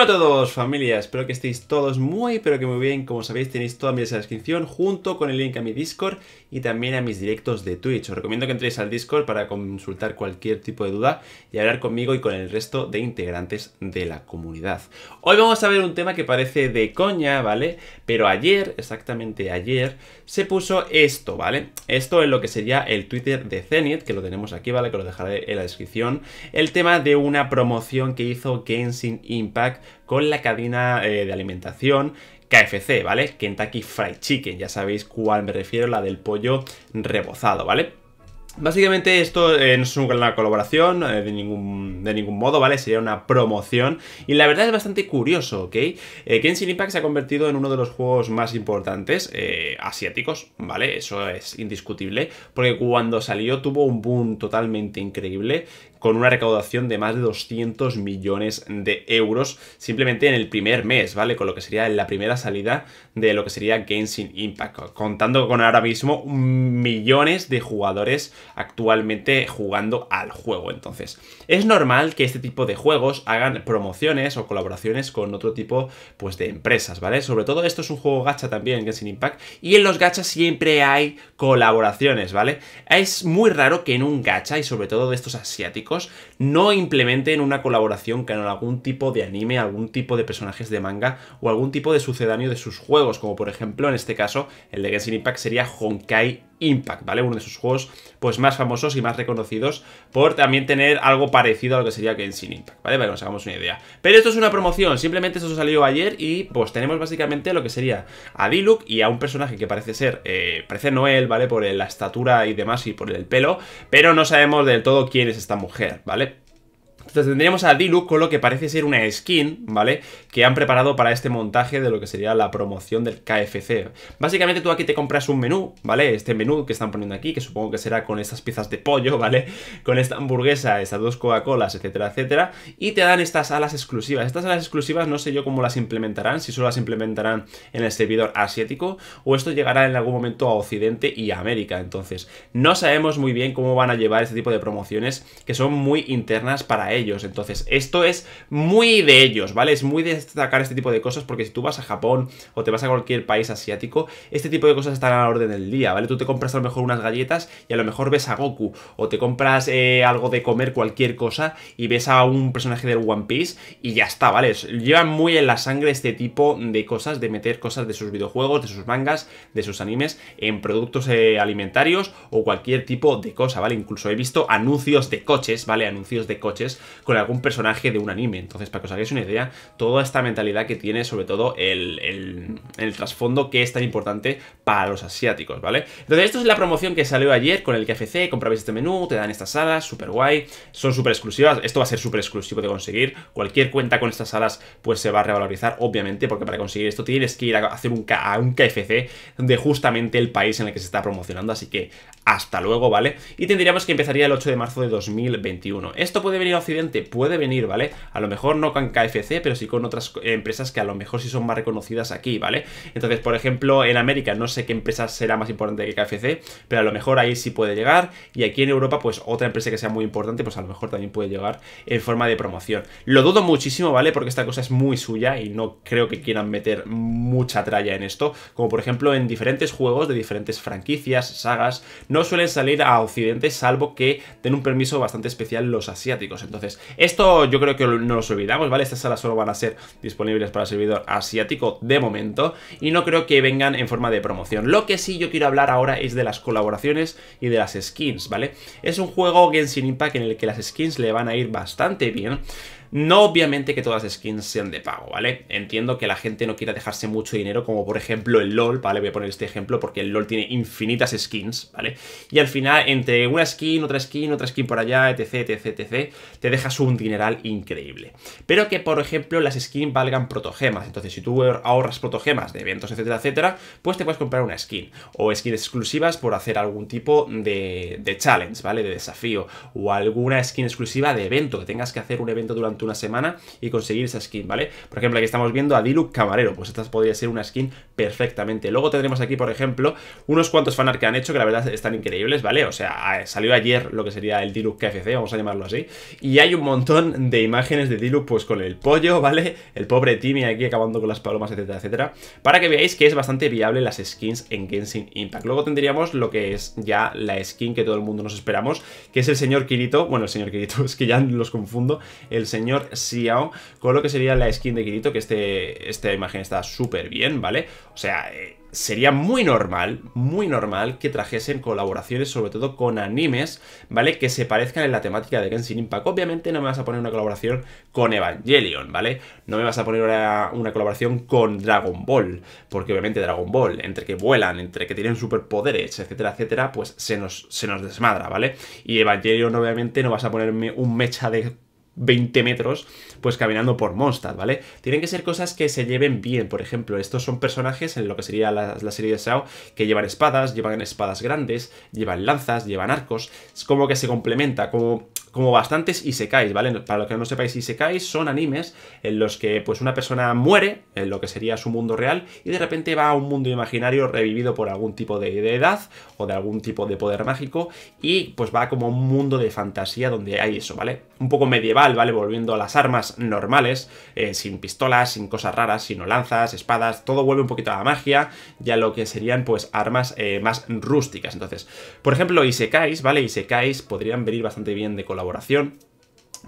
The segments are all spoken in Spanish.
Hola a todos familia, espero que estéis todos muy pero que muy bien, como sabéis tenéis toda mi descripción junto con el link a mi Discord y también a mis directos de Twitch. Os recomiendo que entréis al Discord para consultar cualquier tipo de duda y hablar conmigo y con el resto de integrantes de la comunidad. Hoy vamos a ver un tema que parece de coña, ¿vale? Pero ayer, exactamente ayer, se puso esto, ¿vale? Esto es lo que sería el Twitter de Zenith, que lo tenemos aquí, ¿vale? Que lo dejaré en la descripción. El tema de una promoción que hizo Genshin Impact con la cadena eh, de alimentación KFC, ¿vale? Kentucky Fried Chicken, ya sabéis cuál me refiero, la del pollo rebozado, ¿vale? Básicamente esto eh, no es una colaboración eh, de, ningún, de ningún modo, ¿vale? Sería una promoción y la verdad es bastante curioso, ¿ok? Eh, Genshin Impact se ha convertido en uno de los juegos más importantes asiáticos, ¿vale? Eso es indiscutible, porque cuando salió tuvo un boom totalmente increíble con una recaudación de más de 200 millones de euros simplemente en el primer mes, ¿vale? Con lo que sería la primera salida de lo que sería Genshin Impact, contando con ahora mismo millones de jugadores actualmente jugando al juego. Entonces, es normal que este tipo de juegos hagan promociones o colaboraciones con otro tipo pues, de empresas, ¿vale? Sobre todo esto es un juego gacha también, Genshin Impact, y en los gachas siempre hay colaboraciones, ¿vale? Es muy raro que en un gacha, y sobre todo de estos asiáticos, no implementen una colaboración con algún tipo de anime, algún tipo de personajes de manga o algún tipo de sucedáneo de sus juegos, como por ejemplo en este caso el de Genshin Impact sería Honkai Impact, ¿vale? Uno de sus juegos pues más famosos y más reconocidos por también tener algo parecido a lo que sería Genshin Impact, ¿vale? Para que nos hagamos una idea. Pero esto es una promoción, simplemente eso salió ayer y pues tenemos básicamente lo que sería a Diluc y a un personaje que parece ser, eh, parece Noel, ¿vale? Por la estatura y demás y por el pelo, pero no sabemos del todo quién es esta mujer, ¿vale? Entonces tendríamos a Diluc con lo que parece ser una skin, ¿vale? Que han preparado para este montaje de lo que sería la promoción del KFC. Básicamente tú aquí te compras un menú, ¿vale? Este menú que están poniendo aquí, que supongo que será con estas piezas de pollo, ¿vale? Con esta hamburguesa, estas dos Coca-Colas, etcétera, etcétera. Y te dan estas alas exclusivas. Estas alas exclusivas no sé yo cómo las implementarán, si solo las implementarán en el servidor asiático o esto llegará en algún momento a Occidente y a América. Entonces, no sabemos muy bien cómo van a llevar este tipo de promociones que son muy internas para ellos. Entonces, esto es muy de ellos, ¿vale? Es muy destacar este tipo de cosas porque si tú vas a Japón o te vas a cualquier país asiático, este tipo de cosas están a la orden del día, ¿vale? Tú te compras a lo mejor unas galletas y a lo mejor ves a Goku o te compras eh, algo de comer, cualquier cosa y ves a un personaje del One Piece y ya está, ¿vale? Llevan muy en la sangre este tipo de cosas, de meter cosas de sus videojuegos, de sus mangas, de sus animes en productos eh, alimentarios o cualquier tipo de cosa, ¿vale? Incluso he visto anuncios de coches, ¿vale? Anuncios de coches con algún personaje de un anime. Entonces, para que os hagáis una idea, toda esta mentalidad que tiene, sobre todo, el, trasfondo que es tan importante para los asiáticos, ¿vale? Entonces, esto es la promoción que salió ayer con el KFC, comprabais este menú, te dan estas salas, Super guay, son súper exclusivas, esto va a ser súper exclusivo de conseguir, cualquier cuenta con estas salas pues se va a revalorizar, obviamente, porque para conseguir esto tienes que ir a hacer un, un KFC de justamente el país en el que se está promocionando, así que hasta luego, ¿vale? Y tendríamos que empezaría el 8 de marzo de 2021. Esto puede venir a Occidente puede venir, ¿vale? A lo mejor no con KFC, pero sí con otras empresas que a lo mejor sí son más reconocidas aquí, ¿vale? Entonces, por ejemplo, en América no sé qué empresa será más importante que KFC, pero a lo mejor ahí sí puede llegar. Y aquí en Europa, pues otra empresa que sea muy importante, pues a lo mejor también puede llegar en forma de promoción. Lo dudo muchísimo, ¿vale? Porque esta cosa es muy suya y no creo que quieran meter mucha tralla en esto. Como por ejemplo en diferentes juegos de diferentes franquicias, sagas, no suelen salir a Occidente salvo que den un permiso bastante especial los asiáticos. Entonces, esto yo creo que no nos olvidamos, ¿vale? Estas salas solo van a ser disponibles para el servidor asiático de momento y no creo que vengan en forma de promoción. Lo que sí yo quiero hablar ahora es de las colaboraciones y de las skins, ¿vale? Es un juego Genshin Impact en el que las skins le van a ir bastante bien. No obviamente que todas las skins sean de pago, ¿vale? Entiendo que la gente no quiera dejarse mucho dinero, como por ejemplo el LOL, ¿vale? Voy a poner este ejemplo porque el LOL tiene infinitas skins, ¿vale? Y al final, entre una skin, otra skin, otra skin por allá, etc, etc, etc, te dejas un dineral increíble. Pero que, por ejemplo, las skins valgan protogemas. Entonces, si tú ahorras protogemas de eventos, etcétera, etcétera, pues te puedes comprar una skin. O skins exclusivas por hacer algún tipo de, de challenge, ¿vale? De desafío. O alguna skin exclusiva de evento, que tengas que hacer un evento durante una semana y conseguir esa skin, ¿vale? Por ejemplo, aquí estamos viendo a Diluc Camarero, pues esta podría ser una skin perfectamente. Luego tendremos aquí, por ejemplo, unos cuantos fanart que han hecho que la verdad están increíbles, ¿vale? O sea, salió ayer lo que sería el Diluc KFC, vamos a llamarlo así, y hay un montón de imágenes de Diluc pues con el pollo, ¿vale? El pobre Timmy aquí acabando con las palomas, etcétera, etcétera, para que veáis que es bastante viable las skins en Genshin Impact. Luego tendríamos lo que es ya la skin que todo el mundo nos esperamos, que es el señor Kirito, bueno, el señor Kirito, es que ya los confundo, el señor señor con lo que sería la skin de Kirito, que este, esta imagen está súper bien, ¿vale? O sea... Eh, sería muy normal, muy normal que trajesen colaboraciones, sobre todo con animes, ¿vale? Que se parezcan en la temática de Genshin Impact. Obviamente no me vas a poner una colaboración con Evangelion, ¿vale? No me vas a poner una, una colaboración con Dragon Ball, porque obviamente Dragon Ball, entre que vuelan, entre que tienen superpoderes, etcétera, etcétera, pues se nos, se nos desmadra, ¿vale? Y Evangelion obviamente no vas a ponerme un mecha de 20 metros, pues caminando por Mondstadt, ¿vale? Tienen que ser cosas que se lleven bien, por ejemplo, estos son personajes en lo que sería la, la serie de Sao, que llevan espadas, llevan espadas grandes, llevan lanzas, llevan arcos, es como que se complementa, como como bastantes isekais, ¿vale? Para los que no sepáis, isekais son animes en los que pues una persona muere en lo que sería su mundo real y de repente va a un mundo imaginario revivido por algún tipo de, edad o de algún tipo de poder mágico y pues va como un mundo de fantasía donde hay eso, ¿vale? Un poco medieval, ¿vale? Volviendo a las armas normales, eh, sin pistolas, sin cosas raras, sino lanzas, espadas, todo vuelve un poquito a la magia ya lo que serían pues armas eh, más rústicas. Entonces, por ejemplo, isekais, ¿vale? Isekais podrían venir bastante bien de colaboración colaboración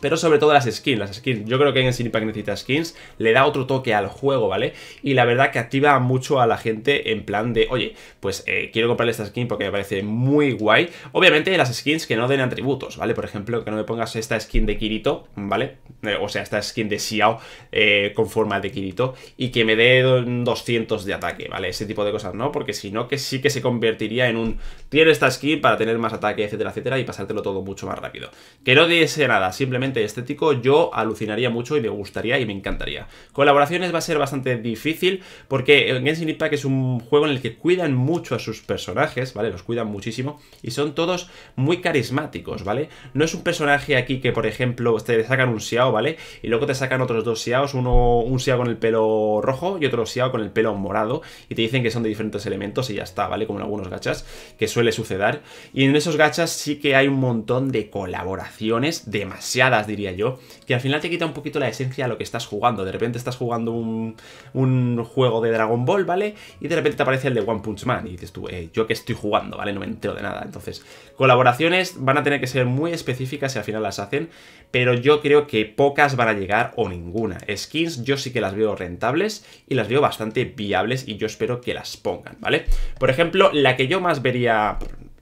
pero sobre todo las skins, las skins, yo creo que en el Cinepack necesita skins, le da otro toque al juego, ¿vale? Y la verdad que activa mucho a la gente en plan de, oye, pues eh, quiero comprarle esta skin porque me parece muy guay. Obviamente las skins que no den atributos, ¿vale? Por ejemplo, que no me pongas esta skin de Kirito, ¿vale? Eh, o sea, esta skin de Xiao eh, con forma de Kirito y que me dé 200 de ataque, ¿vale? Ese tipo de cosas, ¿no? Porque si no, que sí que se convertiría en un, tiene esta skin para tener más ataque, etcétera, etcétera, y pasártelo todo mucho más rápido. Que no diese nada, simplemente estético, yo alucinaría mucho y me gustaría y me encantaría. Colaboraciones va a ser bastante difícil porque Genshin Impact es un juego en el que cuidan mucho a sus personajes, ¿vale? Los cuidan muchísimo y son todos muy carismáticos, ¿vale? No es un personaje aquí que, por ejemplo, te sacan un siao ¿vale? Y luego te sacan otros dos Xiaos, uno, un Xiao con el pelo rojo y otro Xiao con el pelo morado y te dicen que son de diferentes elementos y ya está, ¿vale? Como en algunos gachas que suele suceder. Y en esos gachas sí que hay un montón de colaboraciones demasiado diría yo, que al final te quita un poquito la esencia a lo que estás jugando. De repente estás jugando un, un juego de Dragon Ball, ¿vale? Y de repente te aparece el de One Punch Man y dices tú, eh, yo que estoy jugando, ¿vale? No me entero de nada. Entonces, colaboraciones van a tener que ser muy específicas si al final las hacen, pero yo creo que pocas van a llegar o ninguna. Skins yo sí que las veo rentables y las veo bastante viables y yo espero que las pongan, ¿vale? Por ejemplo, la que yo más vería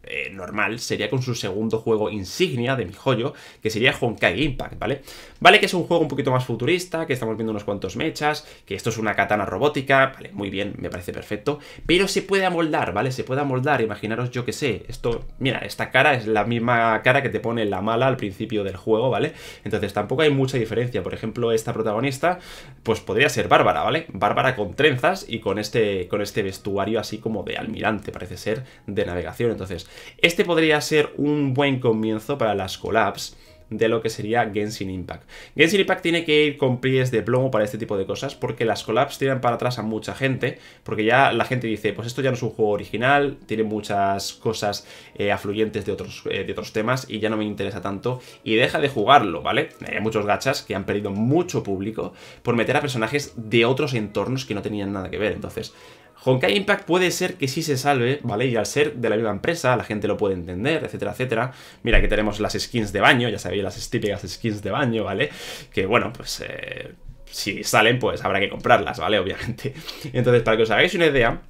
eh, normal sería con su segundo juego insignia de mi joyo, que sería Honkai Impact, ¿vale? Vale que es un juego un poquito más futurista, que estamos viendo unos cuantos mechas, que esto es una katana robótica, vale, muy bien, me parece perfecto, pero se puede amoldar, ¿vale? Se puede amoldar, imaginaros yo que sé, esto, mira, esta cara es la misma cara que te pone la mala al principio del juego, ¿vale? Entonces tampoco hay mucha diferencia, por ejemplo, esta protagonista, pues podría ser Bárbara, ¿vale? Bárbara con trenzas y con este, con este vestuario así como de almirante, parece ser, de navegación, entonces este podría ser un buen comienzo para las collabs de lo que sería Genshin Impact. Genshin Impact tiene que ir con pies de plomo para este tipo de cosas, porque las collabs tiran para atrás a mucha gente, porque ya la gente dice, pues esto ya no es un juego original, tiene muchas cosas eh, afluyentes de otros, eh, de otros temas y ya no me interesa tanto, y deja de jugarlo, ¿vale? Hay muchos gachas que han perdido mucho público por meter a personajes de otros entornos que no tenían nada que ver, entonces Honkai Impact puede ser que sí se salve, ¿vale? Y al ser de la misma empresa, la gente lo puede entender, etcétera, etcétera. Mira, que tenemos las skins de baño, ya sabéis, las típicas skins de baño, ¿vale? Que bueno, pues eh, si salen, pues habrá que comprarlas, ¿vale? Obviamente. Entonces, para que os hagáis una idea,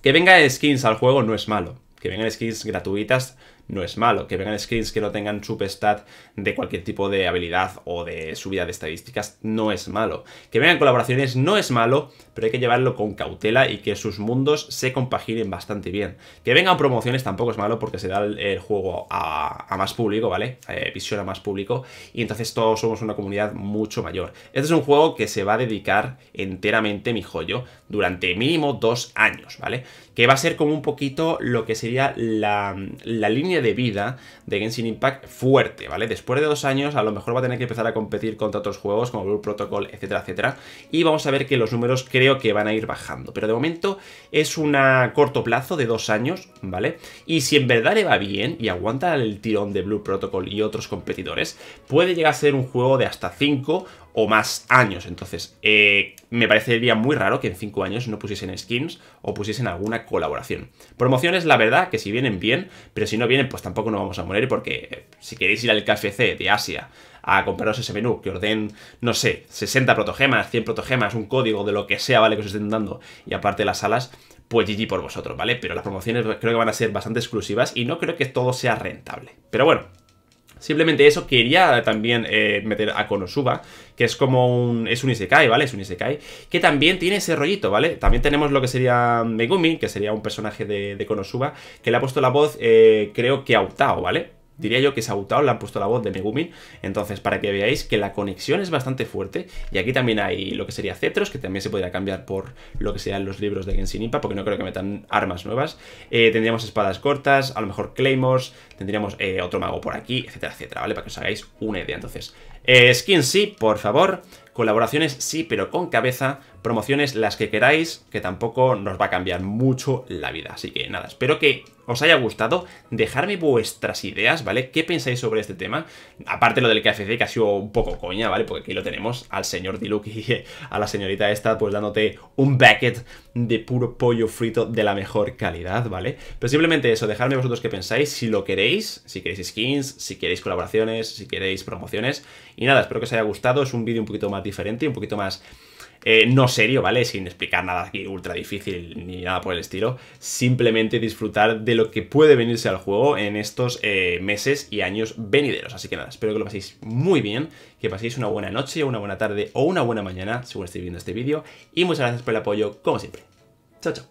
que venga skins al juego no es malo. Que vengan skins gratuitas no es malo. Que vengan screens que no tengan superstat de cualquier tipo de habilidad o de subida de estadísticas no es malo. Que vengan colaboraciones no es malo, pero hay que llevarlo con cautela y que sus mundos se compaginen bastante bien. Que vengan promociones tampoco es malo porque se da el, juego a, a, más público, ¿vale? Eh, visión a más público y entonces todos somos una comunidad mucho mayor. Este es un juego que se va a dedicar enteramente, mi joyo, durante mínimo dos años, ¿vale? que va a ser como un poquito lo que sería la, la, línea de vida de Genshin Impact fuerte, ¿vale? Después de dos años a lo mejor va a tener que empezar a competir contra otros juegos como Blue Protocol, etcétera, etcétera, y vamos a ver que los números creo que van a ir bajando, pero de momento es un corto plazo de dos años, ¿vale? Y si en verdad le va bien y aguanta el tirón de Blue Protocol y otros competidores, puede llegar a ser un juego de hasta 5 o más años. Entonces, eh, me parecería muy raro que en 5 años no pusiesen skins o pusiesen alguna colaboración. Promociones, la verdad, que si vienen bien, pero si no vienen, pues tampoco nos vamos a morir porque eh, si queréis ir al KFC de Asia a compraros ese menú, que orden no sé, 60 protogemas, 100 protogemas, un código de lo que sea, ¿vale? Que os estén dando y aparte las alas, pues GG por vosotros, ¿vale? Pero las promociones creo que van a ser bastante exclusivas y no creo que todo sea rentable. Pero bueno, Simplemente eso quería también eh, meter a Konosuba, que es como un... es un isekai, ¿vale? Es un isekai, que también tiene ese rollito, ¿vale? También tenemos lo que sería Megumi, que sería un personaje de, Konosuba, que le ha puesto la voz, eh, creo que Autao, ¿vale? diría yo que es Sautao le han puesto la voz de Megumi entonces para que veáis que la conexión es bastante fuerte, y aquí también hay lo que sería cetros, que también se podría cambiar por lo que serían los libros de Genshin Impact, porque no creo que metan armas nuevas, eh, tendríamos espadas cortas, a lo mejor claymores, tendríamos eh, otro mago por aquí, etcétera, etcétera, ¿vale? Para que os hagáis una idea, entonces eh, skins sí, por favor. Colaboraciones sí, pero con cabeza. Promociones las que queráis, que tampoco nos va a cambiar mucho la vida. Así que nada, espero que os haya gustado. Dejadme vuestras ideas, ¿vale? ¿Qué pensáis sobre este tema? Aparte lo del KFC, que ha sido un poco coña, ¿vale? Porque aquí lo tenemos al señor Diluc y a la señorita esta, pues dándote un bucket de puro pollo frito de la mejor calidad, ¿vale? Pero simplemente eso, dejadme vosotros qué pensáis, si lo queréis, si queréis skins, si queréis colaboraciones, si queréis promociones y nada, espero que os haya gustado. Es un vídeo un poquito más diferente, un poquito más... Eh, no serio, ¿vale? Sin explicar nada aquí ultra difícil ni nada por el estilo. Simplemente disfrutar de lo que puede venirse al juego en estos eh, meses y años venideros. Así que nada, espero que lo paséis muy bien, que paséis una buena noche, una buena tarde o una buena mañana, según estéis viendo este vídeo. Y muchas gracias por el apoyo, como siempre. Chao, chao.